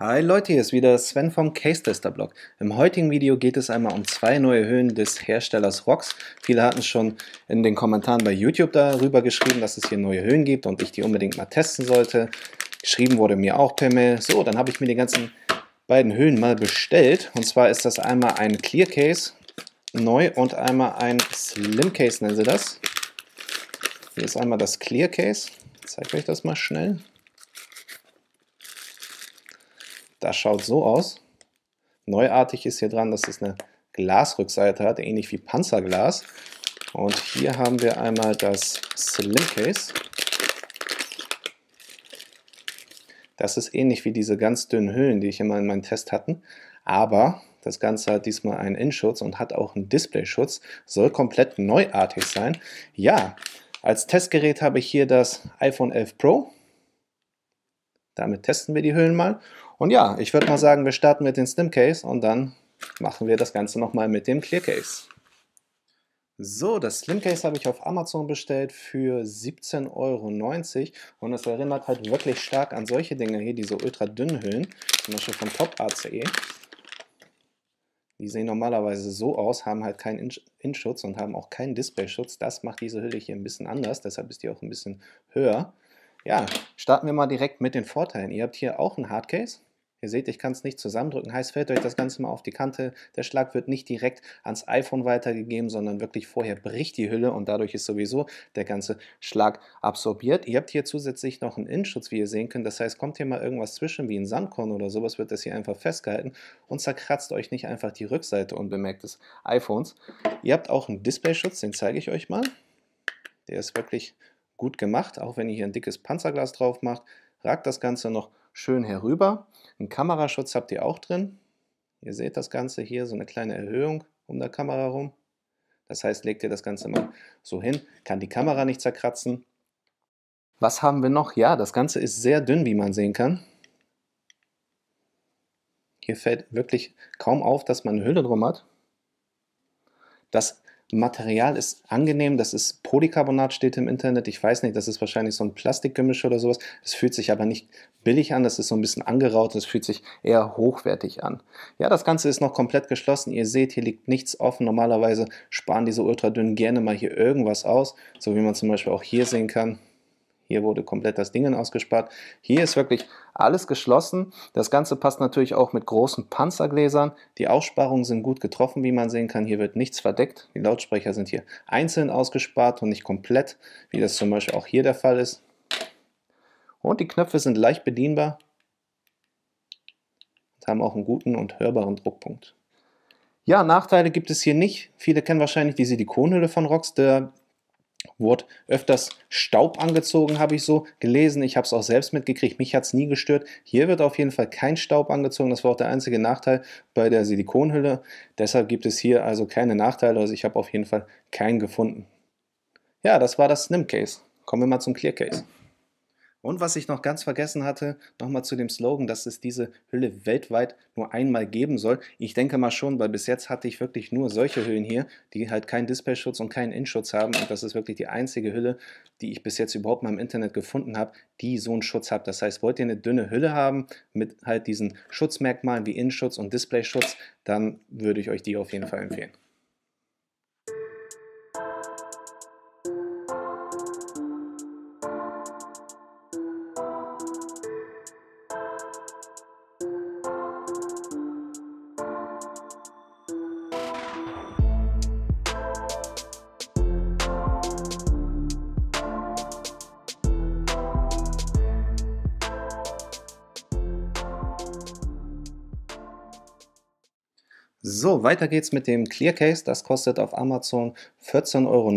Hi Leute, hier ist wieder Sven vom Case Tester Blog. Im heutigen Video geht es einmal um zwei neue Höhlen des Herstellers ROX. Viele hatten schon in den Kommentaren bei YouTube darüber geschrieben, dass es hier neue Höhlen gibt und ich die unbedingt mal testen sollte. Geschrieben wurde mir auch per Mail. So, dann habe ich mir die ganzen beiden Höhlen mal bestellt. Und zwar ist das einmal ein Clear Case, neu, und einmal ein Slim Case nennen sie das. Hier ist einmal das Clear Case. Ich zeige euch das mal schnell. Das schaut so aus. Neuartig ist hier dran, dass es eine Glasrückseite hat, ähnlich wie Panzerglas. Und hier haben wir einmal das Slim Case. Das ist ähnlich wie diese ganz dünnen Hüllen, die ich immer in meinem Test hatten. Aber das Ganze hat diesmal einen In-Schutz und hat auch einen Displayschutz. Soll komplett neuartig sein. Ja, als Testgerät habe ich hier das iPhone 11 Pro damit testen wir die Höhlen mal. Und ja, ich würde mal sagen, wir starten mit dem Slim Case und dann machen wir das Ganze nochmal mit dem Clear Case. So, das Slim Case habe ich auf Amazon bestellt für 17,90 Euro und es erinnert halt wirklich stark an solche Dinger hier, diese ultra dünnen Hüllen, zum Beispiel von Top ACE. Die sehen normalerweise so aus, haben halt keinen In-Schutz und haben auch keinen Displayschutz. Das macht diese Hülle hier ein bisschen anders, deshalb ist die auch ein bisschen höher. Ja, starten wir mal direkt mit den Vorteilen. Ihr habt hier auch ein Hardcase. Ihr seht, ich kann es nicht zusammendrücken. Heißt, fällt euch das Ganze mal auf die Kante. Der Schlag wird nicht direkt ans iPhone weitergegeben, sondern wirklich vorher bricht die Hülle und dadurch ist sowieso der ganze Schlag absorbiert. Ihr habt hier zusätzlich noch einen Innenschutz, wie ihr sehen könnt. Das heißt, kommt hier mal irgendwas zwischen, wie ein Sandkorn oder sowas, wird das hier einfach festgehalten und zerkratzt euch nicht einfach die Rückseite unbemerkt des iPhones. Ihr habt auch einen Displayschutz, den zeige ich euch mal. Der ist wirklich gut gemacht. Auch wenn ihr hier ein dickes Panzerglas drauf macht, ragt das Ganze noch schön herüber. Einen Kameraschutz habt ihr auch drin. Ihr seht das Ganze hier, so eine kleine Erhöhung um der Kamera rum. Das heißt, legt ihr das Ganze mal so hin, kann die Kamera nicht zerkratzen. Was haben wir noch? Ja, das Ganze ist sehr dünn, wie man sehen kann. Hier fällt wirklich kaum auf, dass man eine Hülle drum hat. Das Material ist angenehm, das ist Polycarbonat, steht im Internet. Ich weiß nicht, das ist wahrscheinlich so ein Plastikgemisch oder sowas. Es fühlt sich aber nicht billig an, das ist so ein bisschen angeraut, es fühlt sich eher hochwertig an. Ja, das Ganze ist noch komplett geschlossen. Ihr seht, hier liegt nichts offen. Normalerweise sparen diese ultradünnen gerne mal hier irgendwas aus, so wie man zum Beispiel auch hier sehen kann. Hier wurde komplett das Ding ausgespart. Hier ist wirklich alles geschlossen. Das Ganze passt natürlich auch mit großen Panzergläsern. Die Aussparungen sind gut getroffen, wie man sehen kann. Hier wird nichts verdeckt. Die Lautsprecher sind hier einzeln ausgespart und nicht komplett, wie das zum Beispiel auch hier der Fall ist. Und die Knöpfe sind leicht bedienbar und haben auch einen guten und hörbaren Druckpunkt. Ja, Nachteile gibt es hier nicht. Viele kennen wahrscheinlich die Silikonhülle von Rox. Der wurde öfters Staub angezogen, habe ich so gelesen. Ich habe es auch selbst mitgekriegt. Mich hat es nie gestört. Hier wird auf jeden Fall kein Staub angezogen. Das war auch der einzige Nachteil bei der Silikonhülle. Deshalb gibt es hier also keine Nachteile. Also ich habe auf jeden Fall keinen gefunden. Ja, das war das Snim Case. Kommen wir mal zum Clear Case. Und was ich noch ganz vergessen hatte, nochmal zu dem Slogan, dass es diese Hülle weltweit nur einmal geben soll. Ich denke mal schon, weil bis jetzt hatte ich wirklich nur solche Hüllen hier, die halt keinen Displayschutz und keinen Innenschutz haben. Und das ist wirklich die einzige Hülle, die ich bis jetzt überhaupt mal im Internet gefunden habe, die so einen Schutz hat. Das heißt, wollt ihr eine dünne Hülle haben mit halt diesen Schutzmerkmalen wie Innenschutz schutz und Displayschutz, dann würde ich euch die auf jeden Fall empfehlen. So, weiter geht's mit dem Clear Case. Das kostet auf Amazon 14,90 Euro.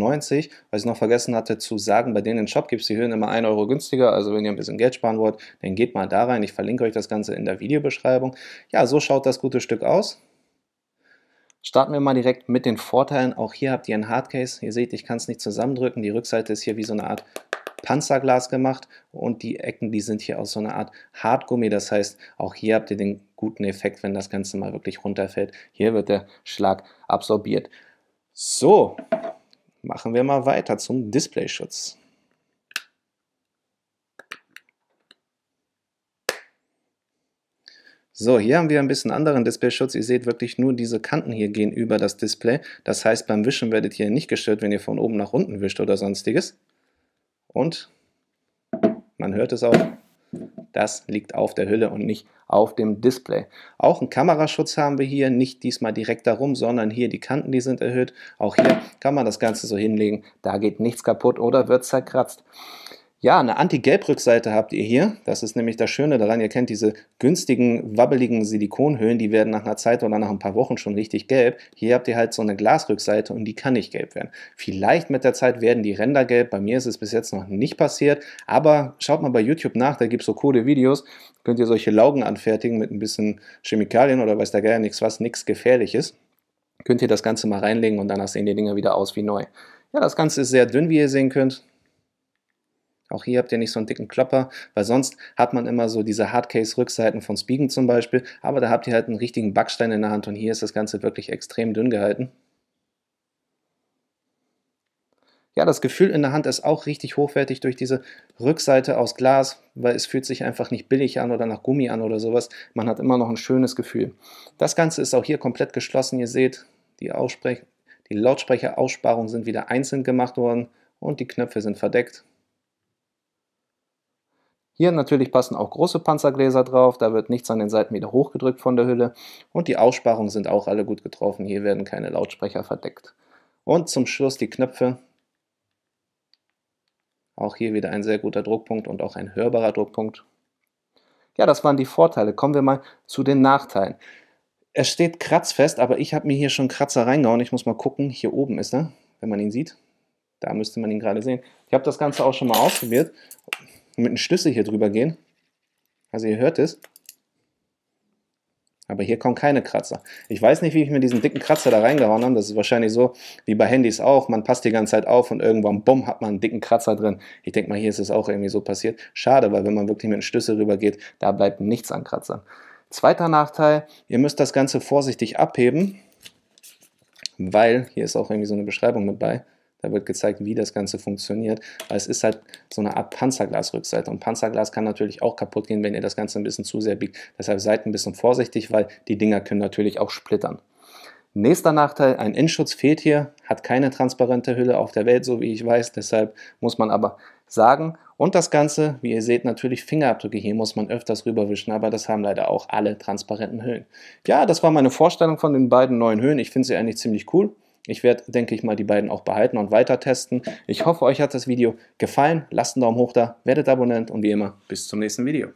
Weil ich noch vergessen hatte zu sagen, bei denen im Shop gibt es die Höhen immer 1 Euro günstiger. Also wenn ihr ein bisschen Geld sparen wollt, dann geht mal da rein. Ich verlinke euch das Ganze in der Videobeschreibung. Ja, so schaut das gute Stück aus. Starten wir mal direkt mit den Vorteilen. Auch hier habt ihr ein Hardcase. Ihr seht, ich kann es nicht zusammendrücken. Die Rückseite ist hier wie so eine Art Panzerglas gemacht und die Ecken, die sind hier aus so einer Art Hartgummi. Das heißt, auch hier habt ihr den guten Effekt, wenn das Ganze mal wirklich runterfällt. Hier wird der Schlag absorbiert. So, machen wir mal weiter zum Displayschutz. So, hier haben wir ein bisschen anderen Displayschutz. Ihr seht wirklich nur diese Kanten hier gehen über das Display. Das heißt, beim Wischen werdet ihr nicht gestört, wenn ihr von oben nach unten wischt oder sonstiges. Und man hört es auch, das liegt auf der Hülle und nicht auf dem Display. Auch einen Kameraschutz haben wir hier, nicht diesmal direkt darum, sondern hier die Kanten, die sind erhöht. Auch hier kann man das Ganze so hinlegen, da geht nichts kaputt oder wird zerkratzt ja, eine Anti-Gelb-Rückseite habt ihr hier. Das ist nämlich das Schöne daran. Ihr kennt diese günstigen, wabbeligen Silikonhöhlen, die werden nach einer Zeit oder nach ein paar Wochen schon richtig gelb. Hier habt ihr halt so eine Glasrückseite und die kann nicht gelb werden. Vielleicht mit der Zeit werden die Ränder gelb. Bei mir ist es bis jetzt noch nicht passiert. Aber schaut mal bei YouTube nach, da gibt es so coole Videos. Könnt ihr solche Laugen anfertigen mit ein bisschen Chemikalien oder weiß der Geier nichts was, nichts Gefährliches. Könnt ihr das Ganze mal reinlegen und danach sehen die Dinger wieder aus wie neu. Ja, das Ganze ist sehr dünn, wie ihr sehen könnt. Auch hier habt ihr nicht so einen dicken Klopper, weil sonst hat man immer so diese Hardcase-Rückseiten von Spiegen zum Beispiel, aber da habt ihr halt einen richtigen Backstein in der Hand und hier ist das Ganze wirklich extrem dünn gehalten. Ja, das Gefühl in der Hand ist auch richtig hochwertig durch diese Rückseite aus Glas, weil es fühlt sich einfach nicht billig an oder nach Gummi an oder sowas. Man hat immer noch ein schönes Gefühl. Das Ganze ist auch hier komplett geschlossen. Ihr seht, die, Aussprech die Lautsprecheraussparungen sind wieder einzeln gemacht worden und die Knöpfe sind verdeckt. Hier natürlich passen auch große Panzergläser drauf, da wird nichts an den Seiten wieder hochgedrückt von der Hülle und die Aussparungen sind auch alle gut getroffen, hier werden keine Lautsprecher verdeckt. Und zum Schluss die Knöpfe. Auch hier wieder ein sehr guter Druckpunkt und auch ein hörbarer Druckpunkt. Ja, das waren die Vorteile. Kommen wir mal zu den Nachteilen. Es steht kratzfest, aber ich habe mir hier schon Kratzer reingehauen. Ich muss mal gucken, hier oben ist er, wenn man ihn sieht. Da müsste man ihn gerade sehen. Ich habe das Ganze auch schon mal ausprobiert mit einem Schlüssel hier drüber gehen. Also ihr hört es. Aber hier kommen keine Kratzer. Ich weiß nicht, wie ich mir diesen dicken Kratzer da reingehauen habe. Das ist wahrscheinlich so wie bei Handys auch. Man passt die ganze Zeit auf und irgendwann, bumm, hat man einen dicken Kratzer drin. Ich denke mal, hier ist es auch irgendwie so passiert. Schade, weil wenn man wirklich mit einem Schlüssel rüber geht, da bleibt nichts an Kratzern. Zweiter Nachteil, ihr müsst das Ganze vorsichtig abheben, weil, hier ist auch irgendwie so eine Beschreibung mit bei, da wird gezeigt, wie das Ganze funktioniert. Weil es ist halt so eine Art Panzerglasrückseite. Und Panzerglas kann natürlich auch kaputt gehen, wenn ihr das Ganze ein bisschen zu sehr biegt. Deshalb seid ein bisschen vorsichtig, weil die Dinger können natürlich auch splittern. Nächster Nachteil, ein Endschutz fehlt hier, hat keine transparente Hülle auf der Welt, so wie ich weiß. Deshalb muss man aber sagen. Und das Ganze, wie ihr seht, natürlich Fingerabdrücke. Hier muss man öfters rüberwischen, aber das haben leider auch alle transparenten Höhen. Ja, das war meine Vorstellung von den beiden neuen Höhen. Ich finde sie eigentlich ziemlich cool. Ich werde, denke ich mal, die beiden auch behalten und weiter testen. Ich hoffe, euch hat das Video gefallen. Lasst einen Daumen hoch da, werdet Abonnent und wie immer, bis zum nächsten Video.